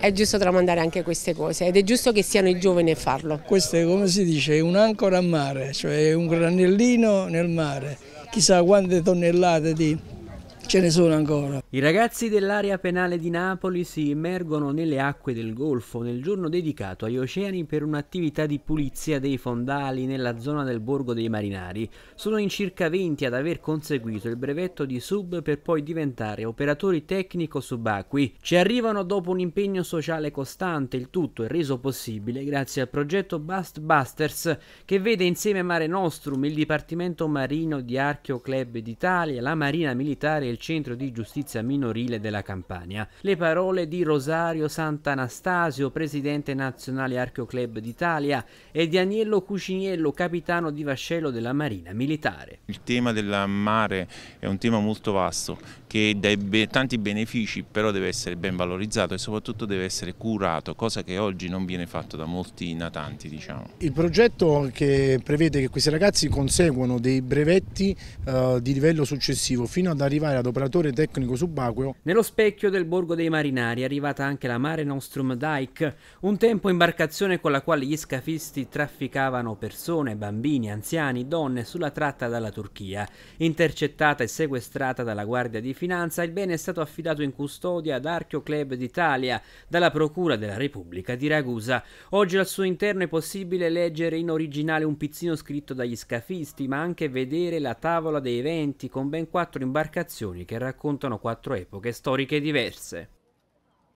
È giusto tramandare anche queste cose ed è giusto che siano i giovani a farlo. Questo è come si dice, un'ancora a mare, cioè un granellino nel mare, chissà quante tonnellate di ce ne sono ancora. I ragazzi dell'area penale di Napoli si immergono nelle acque del Golfo nel giorno dedicato agli oceani per un'attività di pulizia dei fondali nella zona del Borgo dei Marinari. Sono in circa 20 ad aver conseguito il brevetto di sub per poi diventare operatori tecnico subacquei. Ci arrivano dopo un impegno sociale costante, il tutto è reso possibile grazie al progetto Bust Busters che vede insieme Mare Nostrum, il Dipartimento Marino di Archeo Club d'Italia, la Marina Militare e il Centro di Giustizia Minorile della Campania. Le parole di Rosario Sant'Anastasio, presidente nazionale Archeo Club d'Italia, e di Agnello Cuciniello, capitano di vascello della Marina Militare. Il tema del mare è un tema molto vasto che dà tanti benefici però deve essere ben valorizzato e soprattutto deve essere curato, cosa che oggi non viene fatto da molti natanti. Diciamo. Il progetto che prevede che questi ragazzi conseguano dei brevetti eh, di livello successivo fino ad arrivare ad operatore tecnico subacqueo. Nello specchio del Borgo dei Marinari è arrivata anche la Mare Nostrum Dyke, un tempo imbarcazione con la quale gli scafisti trafficavano persone, bambini, anziani, donne sulla tratta dalla Turchia. Intercettata e sequestrata dalla Guardia di Finanza, il bene è stato affidato in custodia ad Archeo Club d'Italia dalla Procura della Repubblica di Ragusa. Oggi al suo interno è possibile leggere in originale un pizzino scritto dagli scafisti, ma anche vedere la tavola dei venti con ben quattro imbarcazioni che raccontano quattro epoche storiche diverse.